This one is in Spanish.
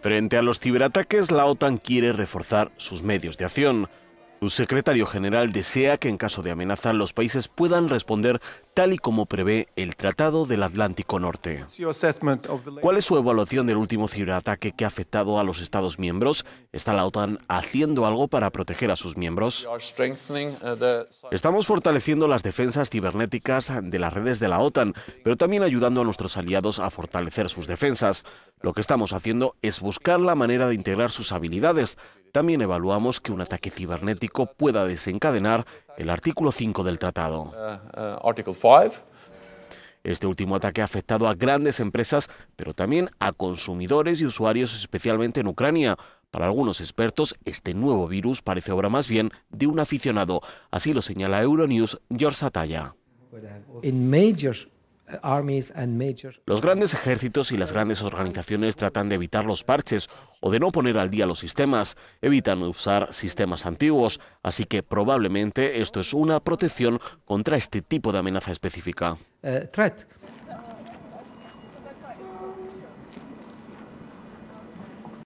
Frente a los ciberataques, la OTAN quiere reforzar sus medios de acción. Su secretario general desea que en caso de amenaza los países puedan responder tal y como prevé el Tratado del Atlántico Norte. ¿Cuál es su evaluación del último ciberataque que ha afectado a los Estados miembros? ¿Está la OTAN haciendo algo para proteger a sus miembros? Uh, estamos fortaleciendo las defensas cibernéticas de las redes de la OTAN, pero también ayudando a nuestros aliados a fortalecer sus defensas. Lo que estamos haciendo es buscar la manera de integrar sus habilidades también evaluamos que un ataque cibernético pueda desencadenar el artículo 5 del tratado. Uh, uh, este último ataque ha afectado a grandes empresas, pero también a consumidores y usuarios, especialmente en Ucrania. Para algunos expertos, este nuevo virus parece obra más bien de un aficionado. Así lo señala Euronews George Sataya. Los grandes ejércitos y las grandes organizaciones tratan de evitar los parches o de no poner al día los sistemas, evitan usar sistemas antiguos, así que probablemente esto es una protección contra este tipo de amenaza específica. Eh,